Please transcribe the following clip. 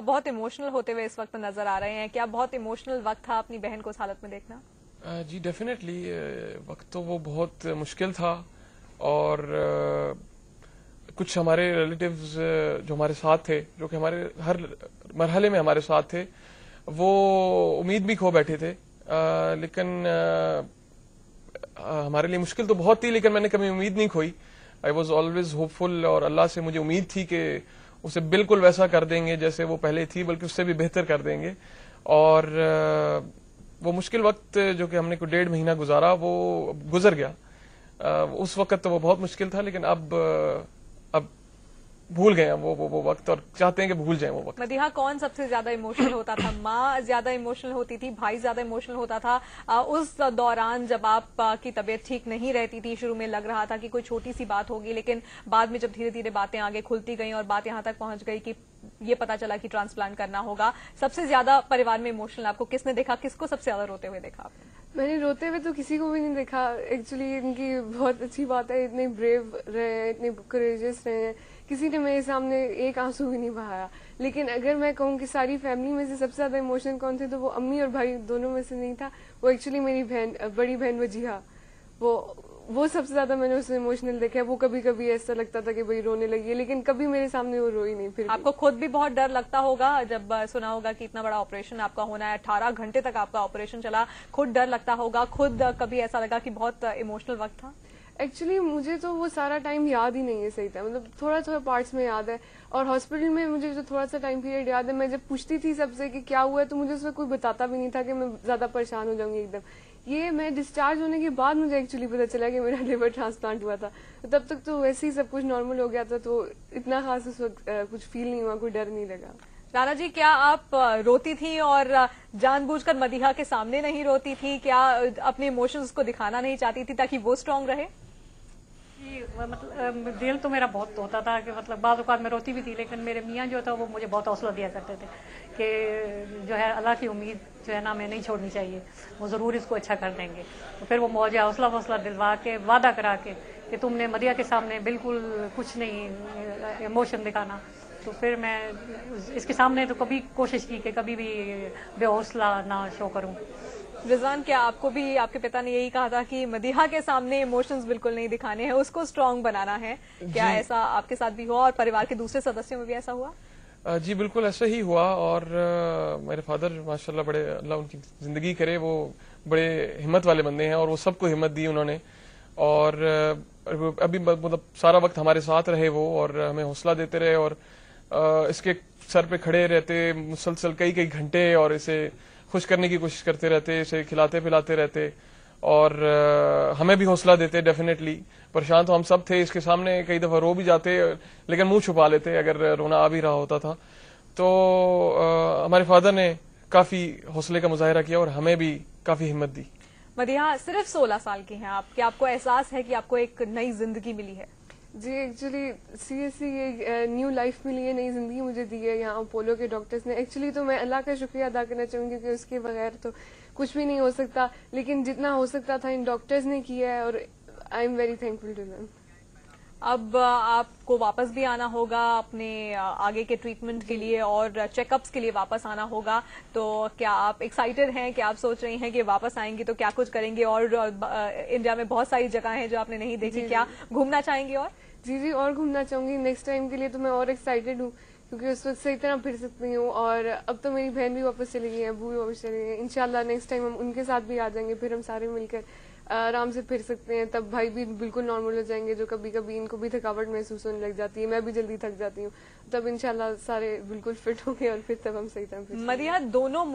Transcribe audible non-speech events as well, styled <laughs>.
बहुत इमोशनल होते हुए इस वक्त नजर आ रहे हैं क्या बहुत इमोशनल वक्त था अपनी बहन को उस हालत में देखना जी डेफिनेटली वक्त तो वो बहुत मुश्किल था और कुछ हमारे रिलेटिव्स जो हमारे साथ थे जो कि हमारे हर मरहले में हमारे साथ थे वो उम्मीद भी खो बैठे थे आ, लेकिन आ, हमारे लिए मुश्किल तो बहुत थी लेकिन मैंने कभी उम्मीद नहीं खोई आई वॉज ऑलवेज होपफुल और अल्लाह से मुझे उम्मीद थी कि उसे बिल्कुल वैसा कर देंगे जैसे वो पहले थी बल्कि उससे भी बेहतर कर देंगे और वो मुश्किल वक्त जो कि हमने को डेढ़ महीना गुजारा वो गुजर गया उस वक्त तो वो बहुत मुश्किल था लेकिन अब भूल गए हैं वो वो वो वक्त और चाहते हैं कि भूल जाएं वो वक्त मदीहा कौन सबसे ज्यादा इमोशनल होता था माँ ज्यादा इमोशनल होती थी भाई ज्यादा इमोशनल होता था आ, उस दौरान जब आप की तबीयत ठीक नहीं रहती थी शुरू में लग रहा था कि कोई छोटी सी बात होगी लेकिन बाद में जब धीरे धीरे बातें आगे खुलती गई और बात यहाँ तक पहुंच गई कि ये पता चला कि ट्रांसप्लांट करना होगा सबसे ज्यादा परिवार में इमोशनल आपको किसने देखा किसको सबसे ज्यादा रोते हुए देखा मैंने रोते हुए तो किसी को भी नहीं देखा एक्चुअली इनकी बहुत अच्छी बात है इतने ब्रेव रहे इतने करेजियस रहे हैं किसी ने मेरे सामने एक आंसू भी नहीं बहाया लेकिन अगर मैं कहूँ कि सारी फैमिली में से सबसे ज्यादा इमोशनल कौन थे तो वो अम्मी और भाई दोनों में से नहीं था वो एक्चुअली मेरी बहन बड़ी बहन वजीहा वो वो सबसे ज्यादा मैंने उसे इमोशनल देखा है वो कभी कभी ऐसा लगता था कि भाई रोने लगी है लेकिन कभी मेरे सामने वो रोई नहीं फिर आपको खुद भी बहुत डर लगता होगा जब सुना होगा कि इतना बड़ा ऑपरेशन आपका होना है अठारह घंटे तक आपका ऑपरेशन चला खुद डर लगता होगा खुद कभी ऐसा लगा कि बहुत इमोशनल वक्त था एक्चुअली मुझे तो वो सारा टाइम याद ही नहीं है सही था मतलब थोड़ा थोड़ा पार्ट्स में याद है और हॉस्पिटल में मुझे जो थोड़ा सा टाइम पीरियड याद है मैं जब पूछती थी सबसे कि क्या हुआ है तो मुझे उसमें कोई बताता भी नहीं था कि मैं ज्यादा परेशान हो जाऊंगी एकदम ये मैं डिस्चार्ज होने के बाद मुझे एक्चुअली पता चला कि मेरा लिवर <laughs> ट्रांसप्लांट हुआ था तो तब तक तो वैसे ही सब कुछ नॉर्मल हो गया था तो इतना खास उस वक्त कुछ फील नहीं हुआ कोई डर नहीं लगा नाना जी क्या आप रोती थी और जानबूझकर मदीहा के सामने नहीं रोती थी क्या अपने इमोशंस को दिखाना नहीं चाहती थी ताकि वो स्ट्रांग रहे मतलब दिल तो मेरा बहुत होता था कि मतलब बाद अवत रोती भी थी लेकिन मेरे मियाँ जो था वो मुझे बहुत हौसला दिया करते थे कि जो है अल्लाह की उम्मीद जो है ना हमें नहीं छोड़नी चाहिए वो ज़रूर इसको अच्छा कर देंगे तो फिर वो मौजा हौसला हौसला दिलवा के वादा करा के कि तुमने मदिया के सामने बिल्कुल कुछ नहीं इमोशन दिखाना तो फिर मैं इसके सामने तो कभी कोशिश की कि कभी भी बेहौसला ना शो करूँ रिजान क्या आपको भी आपके पिता ने यही कहा था कि मदीहा के सामने इमोशंस बिल्कुल नहीं दिखाने हैं उसको स्ट्रांग बनाना है क्या ऐसा आपके साथ भी हुआ और परिवार के दूसरे सदस्यों में भी ऐसा हुआ जी बिल्कुल ऐसा ही हुआ और मेरे फादर माशाल्लाह बड़े अल्लाह उनकी जिंदगी करे वो बड़े हिम्मत वाले बंदे हैं और वो सबको हिम्मत दी उन्होंने और अभी मतलब सारा वक्त हमारे साथ रहे वो और हमें हौसला देते रहे और इसके सर पे खड़े रहते मुसलसल कई कई घंटे और इसे खुश करने की कोशिश करते रहते इसे खिलाते पिलाते रहते और हमें भी हौसला देते डेफिनेटली परेशान तो हम सब थे इसके सामने कई दफा रो भी जाते लेकिन मुंह छुपा लेते अगर रोना आ भी रहा होता था तो आ, हमारे फादर ने काफी हौसले का मुजाहरा किया और हमें भी काफी हिम्मत दी मदिया सिर्फ 16 साल के हैं आप क्या आपको एहसास है कि आपको एक नई जिंदगी मिली है जी एक्चुअली सी एस सी ये न्यू लाइफ मिली है नई जिंदगी मुझे दी है यहाँ अपोलो के डॉक्टर्स ने एक्चुअली तो मैं अल्लाह का शुक्रिया अदा करना चाहूंगी क्योंकि उसके बगैर तो कुछ भी नहीं हो सकता लेकिन जितना हो सकता था इन डॉक्टर्स ने किया है और I am very thankful to ma'am अब आपको वापस भी आना होगा अपने आगे के ट्रीटमेंट के लिए और चेकअप्स के लिए वापस आना होगा तो क्या आप एक्साइटेड हैं क्या आप सोच रही हैं कि वापस आएंगी तो क्या कुछ करेंगे और इंडिया में बहुत सारी जगह हैं जो आपने नहीं देखी क्या घूमना चाहेंगी और जी जी और घूमना चाहूंगी नेक्स्ट टाइम के लिए तो मैं और एक्साइटेड हूँ क्योंकि उस वक्त सही तरह फिर सकती हूँ और अब तो मेरी बहन भी वापस चली गई है अबू भी वापस चली गई है इनशाला नेक्स्ट टाइम हम उनके साथ भी आ जाएंगे फिर हम सारे मिलकर आराम से फिर सकते हैं तब भाई भी बिल्कुल नॉर्मल हो जाएंगे जो कभी कभी इनको भी थकावट महसूस होने लग जाती है मैं भी जल्दी थक जाती हूँ तब इनशाला सारे बिल्कुल फिट होंगे और फिर तब हम सही तरह मरिया दोनों